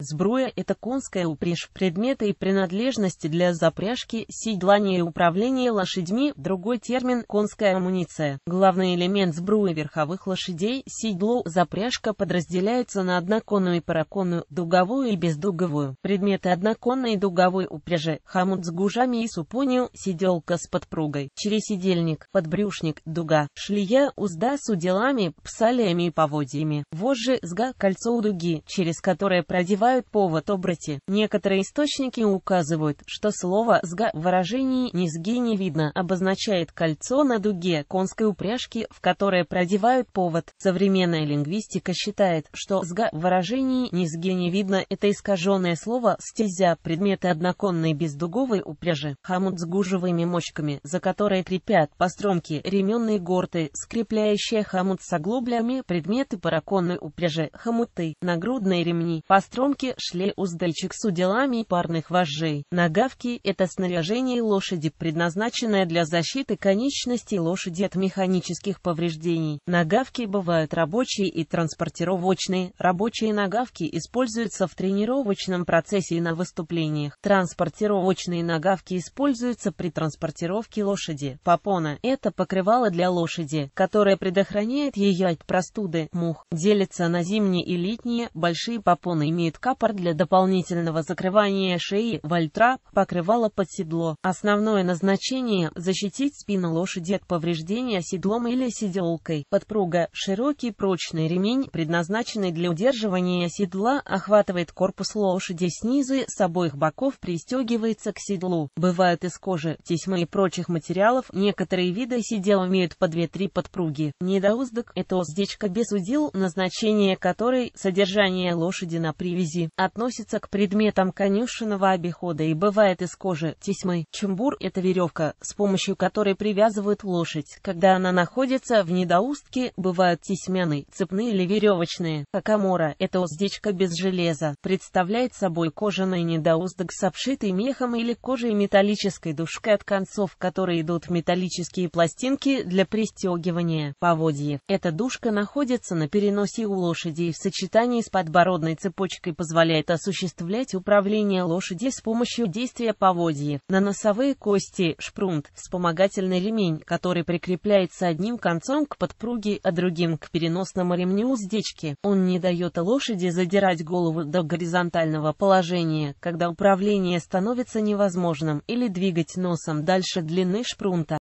Сбруя – это конская упряжь, предметы и принадлежности для запряжки, седлания и управления лошадьми, другой термин – конская амуниция. Главный элемент сбруи верховых лошадей – седло, запряжка подразделяется на одноконную и параконную, дуговую и бездуговую. Предметы одноконной и дуговой упряжи – хомут с гужами и супонью, сиделка с подпругой, чересидельник, подбрюшник, дуга, шлия, узда с уделами, псалиями и поводьями, вожжи, сга, кольцо у дуги, через которое продевают давают повод обрати. Некоторые источники указывают, что слово «сга» в выражении «низги не видно» обозначает кольцо на дуге конской упряжки, в которое продевают повод. Современная лингвистика считает, что «сга» в выражении «низги не видно» — это искаженное слово «стезя» предметы одноконной бездуговой упряжи, хамут с гужевыми мочками, за которые крепят по стромке ременные горты, скрепляющие хамут с оглоблями предметы параконной упряжи, хамуты, нагрудные ремни, по стромке Гавки – шлей-уздальчик с уделами парных вожжей. Нагавки – это снаряжение лошади, предназначенное для защиты конечностей лошади от механических повреждений. Нагавки бывают рабочие и транспортировочные. Рабочие нагавки используются в тренировочном процессе и на выступлениях. Транспортировочные нагавки используются при транспортировке лошади. Попона – это покрывало для лошади, которое предохраняет ее от простуды, мух. Делится на зимние и летние, большие попоны имеют как капор для дополнительного закрывания шеи, вальтра, покрывало под седло. Основное назначение – защитить спину лошади от повреждения седлом или сиделкой. Подпруга – широкий прочный ремень, предназначенный для удерживания седла, охватывает корпус лошади снизу и с обоих боков пристегивается к седлу. Бывают из кожи, тесьмы и прочих материалов, некоторые виды сидел имеют по 2-3 подпруги. Недоуздок – это уздечка без удил, назначение которой – содержание лошади на привязи кости, относится к предметам конюшенного обихода и бывает из кожи, тесьмы. Чембур — это веревка, с помощью которой привязывают лошадь. Когда она находится в недоустке, бывают тесьмены, цепные или веревочные. Акамора – это уздечка без железа, представляет собой кожаный недоуздок с обшитый мехом или кожей металлической душкой от концов, которой идут металлические пластинки для пристегивания поводьев. Эта душка находится на переносе у лошади в сочетании с подбородной цепочкой позади позволяет осуществлять управление лошади с помощью действия поводьев. На носовые кости шпрунт – вспомогательный ремень, который прикрепляется одним концом к подпруге, а другим к переносному ремню уздечки. Он не дает лошади задирать голову до горизонтального положения, когда управление становится невозможным, или двигать носом дальше длины шпрунта.